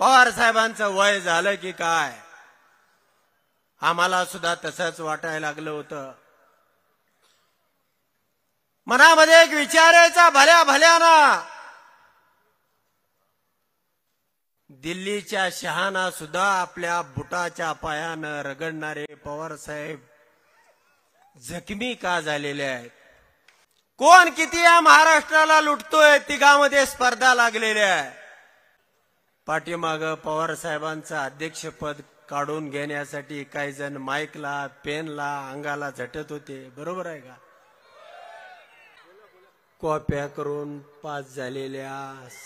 पवार साहेबांचं वय झालं की काय आम्हाला सुद्धा तसंच वाटायला लागलं होतं मनामध्ये एक विचारायचा भल्या भल्याना दिल्लीच्या शहाना सुद्धा आपल्या बुटाच्या पायानं रगडणारे पवारसाहेब जखमी का झालेले आहेत कोण किती या महाराष्ट्राला लुटतोय तिघामध्ये स्पर्धा लागलेल्या आहे पाठीमाग पवार साहेबांचं अध्यक्षपद काढून घेण्यासाठी काही जण माईकला पेनला अंगाला झटत होते बरोबर आहे का कॉप्या करून पास झालेल्या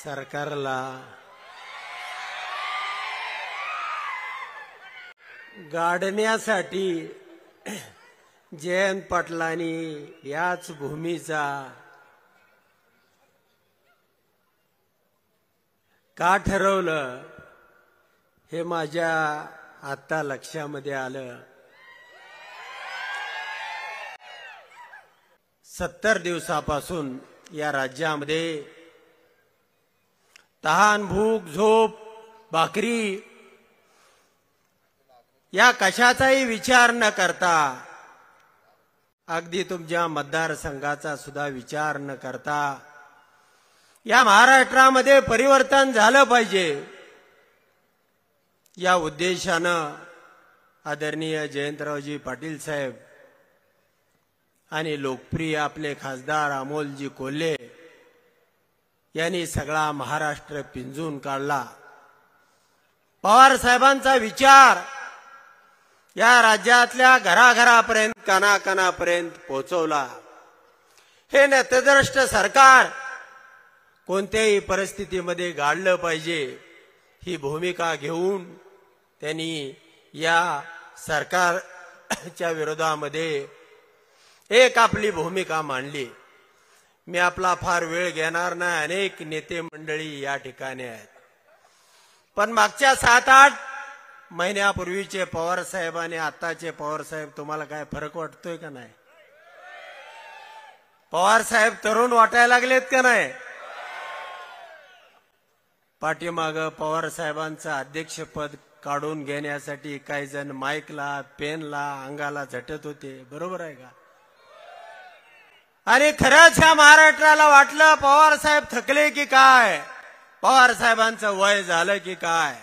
सरकारला गाडण्यासाठी जयंत पाटलांनी याच भूमीचा का ठरवलं हे माझ्या आता लक्षामध्ये आलं सत्तर दिवसापासून या राज्यामध्ये तहान भूक झोप भाकरी या कशाचाही विचार न करता अगदी तुमच्या मतदारसंघाचा सुद्धा विचार न करता या महाराष्ट्रामध्ये परिवर्तन झालं पाहिजे या उद्देशानं आदरणीय जयंतरावजी पाटील साहेब आणि लोकप्रिय आपले खासदार अमोलजी कोल्हे यांनी सगळा महाराष्ट्र पिंजून काढला पवार साहेबांचा विचार या राज्यातल्या घराघरापर्यंत कानाकानापर्यंत पोहोचवला हे नतद्रष्ट सरकार कोणत्याही परिस्थितीमध्ये गाडलं पाहिजे ही भूमिका घेऊन त्यांनी या सरकारच्या विरोधामध्ये एक आपली भूमिका मांडली मी आपला फार वेळ घेणार नाही अनेक नेते मंडळी या ठिकाणी आहेत पण मागच्या सात आठ महिन्यापूर्वीचे पवार साहेब आणि आताचे पवार साहेब तुम्हाला काय फरक वाटतोय का नाही पवार साहेब तरुण वाटायला लागलेत का नाही पाठीमाग पवार साहेबांचं अध्यक्षपद काढून घेण्यासाठी काही जण माईकला पेनला अंगाला झटत होते बरोबर आहे का अरे खरंच ह्या महाराष्ट्राला वाटलं पवार साहेब थकले की काय पवार साहेबांचं वय झालं की काय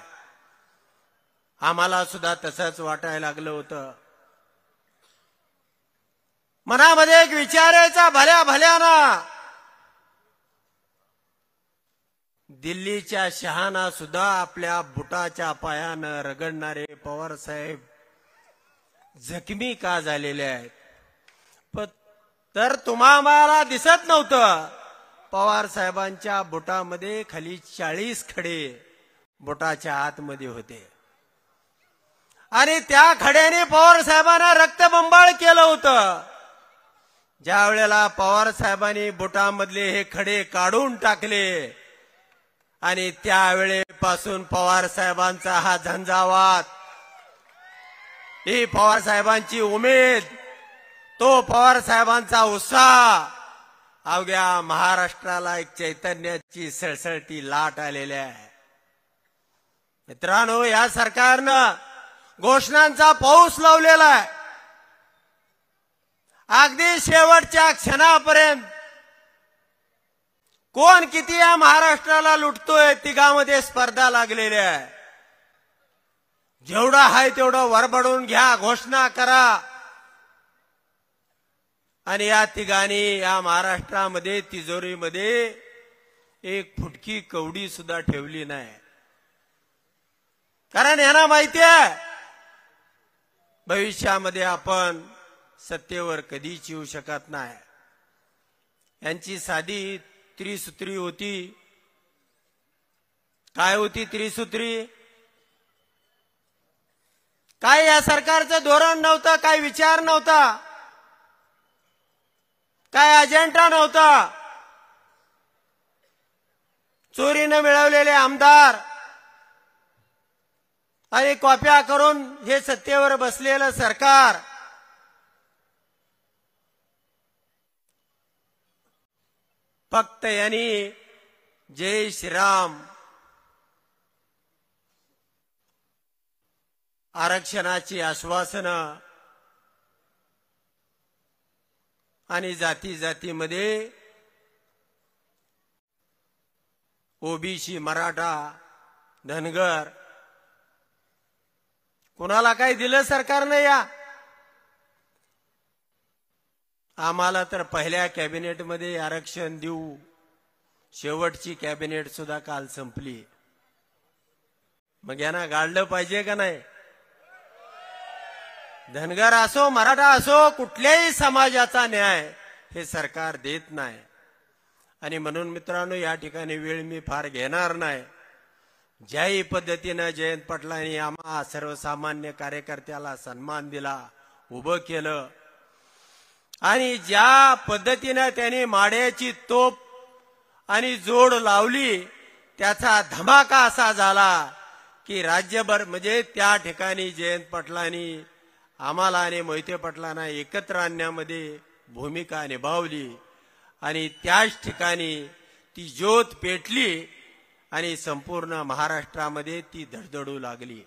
आम्हाला सुद्धा तसंच वाटायला लागलं होतं मनामध्ये एक विचारायचा भल्या भल्याना दिल्लीच्या शहाना सुद्धा आपल्या बुटाच्या पायानं रगडणारे पवारसाहेब जखमी का झालेले आहेत तर तुम्हाला दिसत नव्हतं पवार साहेबांच्या बुटामध्ये खाली चाळीस खडे बुटाच्या आतमध्ये होते आणि त्या खड्याने पवार साहेबांना रक्तबंबाळ केलं होतं ज्या वेळेला पवार साहेबांनी बुटामधले हे खडे काढून टाकले आणि त्यावेळेपासून पवार साहेबांचा हा झंझावात ही पवार साहेबांची उमेद तो पवार साहेबांचा उत्साह अवघ्या महाराष्ट्राला एक चैतन्याची सळसळती लाट आलेली आहे मित्रांनो या सरकारनं घोषणांचा पाऊस लावलेला आहे अगदी शेवटच्या क्षणापर्यंत कोण किती या महाराष्ट्राला लुटतोय तिघामध्ये स्पर्धा लागलेली आहे जेवढा आहे तेवढं वरबडून घ्या घोषणा करा आणि या तिघांनी या महाराष्ट्रामध्ये तिजोरीमध्ये एक फुटकी कवडी सुद्धा ठेवली नाही कारण यांना माहिती आहे भविष्यामध्ये आपण सत्तेवर कधीच येऊ शकत नाही यांची साधी त्रिसूत्री होती काय होती त्रिसूत्री काय या सरकारचं धोरण नव्हतं काय विचार नव्हता काय अजेंडा नव्हता चोरीनं मिळवलेले आमदार आणि कॉप्या करून हे सत्तेवर बसलेलं सरकार फक्त यांनी जय श्रीराम आरक्षणाची आश्वासनं आणि जाती जातीमध्ये ओबीसी मराठा धनगर कुणाला काय दिलं सरकारनं या आम्हाला तर पहिल्या कॅबिनेटमध्ये आरक्षण देऊ शेवटची कॅबिनेट सुद्धा काल संपली मग यांना गाडलं पाहिजे का नाही धनगर असो मराठा असो कुठल्याही समाजाचा न्याय हे सरकार देत नाही आणि म्हणून मित्रांनो या ठिकाणी वेळ मी फार घेणार नाही ज्याही पद्धतीनं जयंत पटलांनी आम्हा सर्वसामान्य कार्यकर्त्याला सन्मान दिला उभं केलं आणि ज्या पद्धतीनं त्याने माड्याची तोप आणि जोड लावली त्याचा धमाका असा झाला की राज्यभर म्हणजे त्या ठिकाणी जयंत पटलांनी आम्हाला आणि मोहिते पाटलांना एकत्र आणण्यामध्ये भूमिका निभावली आणि त्याच ठिकाणी ती ज्योत पेटली आणि संपूर्ण महाराष्ट्रामध्ये ती धडधडू लागली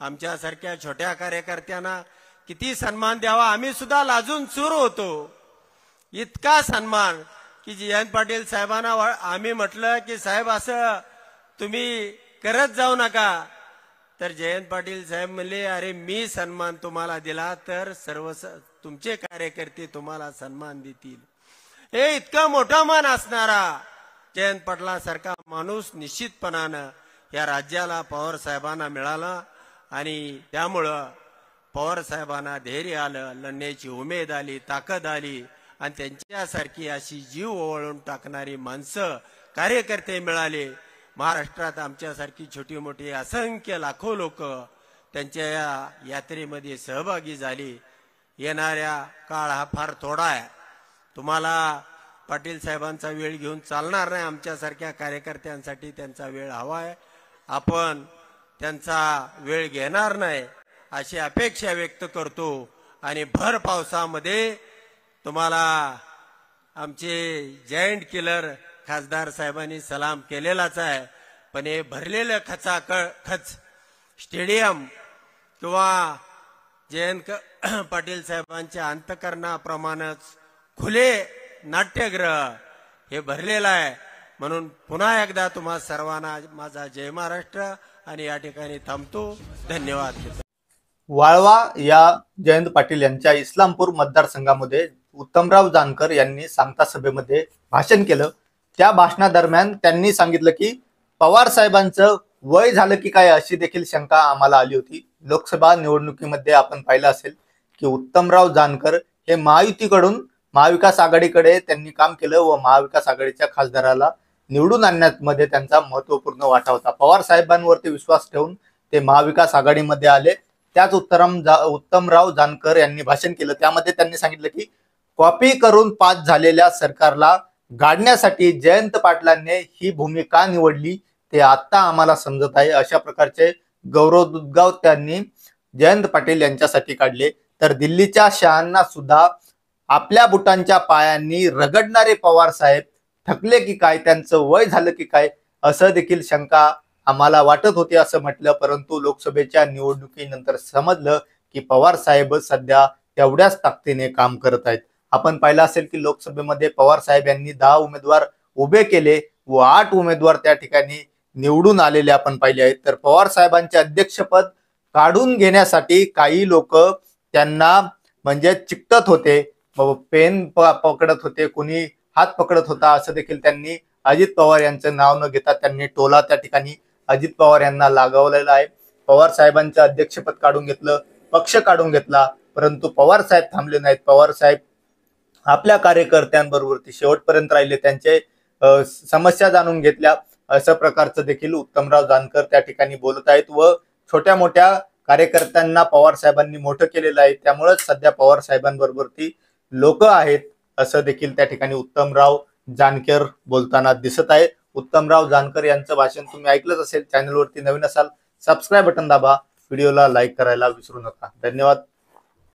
आमच्यासारख्या छोट्या कार्यकर्त्यांना किती सन्मान द्यावा आम्ही सुद्धा लाजून चूर होतो इतका सन्मान की जयंत पाटील साहेबांना आम्ही म्हटलं की साहेब असं तुम्ही करत जाऊ नका तर जयंत पाटील साहेब म्हणले अरे मी सन्मान तुम्हाला दिला तर सर्व तुमचे कार्यकर्ते तुम्हाला सन्मान देतील हे इतका मोठा मान असणारा जयंत पाटलासारखा माणूस निश्चितपणानं या राज्याला पवार साहेबांना मिळाला आणि त्यामुळं पवार साहेबांना धैर्य आलं लढण्याची उमेद आली ताकद आली आणि त्यांच्यासारखी अशी जीव ओवळून टाकणारी माणसं कार्यकर्ते मिळाले महाराष्ट्रात आमच्यासारखी छोटी मोठी असंख्य लाखो लोक त्यांच्या या यात्रेमध्ये सहभागी झाली येणाऱ्या काळ हा फार थोडा आहे तुम्हाला पाटील साहेबांचा वेळ घेऊन चालणार नाही आमच्यासारख्या कार्यकर्त्यांसाठी त्यांचा वेळ हवा आहे आपण त्यांचा वेळ घेणार नाही अशी अपेक्षा व्यक्त करतो आणि भर पावसामध्ये तुम्हाला आमचे जायंट किलर खासदार साहेबांनी सलाम केलेलाच आहे पण हे भरलेलं खचा खच स्टेडियम किंवा जयंत पाटील साहेबांच्या अंतकरणाप्रमाणेच खुले नाट्यग्रह हे भरलेलं आहे म्हणून पुन्हा एकदा तुम्हा सर्वांना माझा जय महाराष्ट्र आणि या ठिकाणी थांबतो धन्यवाद वाळवा या जयंत पाटील यांच्या इस्लामपूर मतदारसंघामध्ये उत्तमराव जानकर यांनी सांगता सभेमध्ये भाषण केलं त्या भाषणादरम्यान त्यांनी सांगितलं की पवार साहेबांचं वय झालं की काय अशी देखील शंका आम्हाला आली होती लोकसभा निवडणुकीमध्ये आपण पाहिलं असेल की उत्तमराव जानकर हे महायुतीकडून महाविकास आघाडीकडे त्यांनी काम केलं व महाविकास आघाडीच्या खासदाराला निवडून आणण्यामध्ये त्यांचा महत्वपूर्ण वाटा होता पवार साहेबांवरती विश्वास ठेवून ते महाविकास आघाडीमध्ये आले त्याच उत्तरम उत्तमराव जानकर यांनी भाषण केलं त्यामध्ये त्यांनी सांगितलं की कॉपी करून पास झालेल्या सरकारला गाडण्यासाठी जयंत पाटलांनी ही भूमिका निवडली ते आता आम्हाला समजत आहे अशा प्रकारचे गौरव त्यांनी जयंत पाटील यांच्यासाठी काढले तर दिल्लीच्या शहांना सुद्धा आपल्या बुटांच्या पायांनी रगडणारे पवार साहेब थकले की काय त्यांचं वय झालं की काय असं देखील शंका आम्हाला वाटत होते असं म्हटलं परंतु लोकसभेच्या निवडणुकीनंतर समजलं की पवार साहेब सध्या तेवढ्याच ताकदीने काम करत आहेत आपण पाहिलं असेल की लोकसभेमध्ये पवार साहेब यांनी दहा उमेदवार उभे केले व आठ उमेदवार त्या ठिकाणी निवडून आलेले आपण पाहिले आहेत तर पवार साहेबांचे अध्यक्षपद काढून घेण्यासाठी काही लोक त्यांना म्हणजे चिकटत होते पेन पकडत होते कोणी हात पकडत होता असं देखील त्यांनी अजित पवार यांचं नाव न घेता त्यांनी टोला त्या ठिकाणी अजित पवार यांना लागावलेला आहे पवार साहेबांचं अध्यक्षपद काढून घेतलं पक्ष काढून घेतला परंतु पवार साहेब थांबले नाहीत पवार साहेब आपल्या कार्यकर्त्यांबरोबर शेवटपर्यंत राहिले त्यांचे समस्या जाणून घेतल्या अशा प्रकारचं देखील उत्तमराव जानकर त्या ठिकाणी बोलत आहेत व छोट्या मोठ्या कार्यकर्त्यांना पवार साहेबांनी मोठं केलेलं आहे त्यामुळेच सध्या पवार साहेबांबरोबर ती लोक आहेत असं देखील त्या ठिकाणी उत्तमराव जानकर बोलताना दिसत आहेत उत्तमराव जानकर यांचं भाषण तुम्ही ऐकलंच असेल चॅनलवरती नवीन असाल सबस्क्राईब बटन दाबा व्हिडिओला लाईक करायला विसरू नका धन्यवाद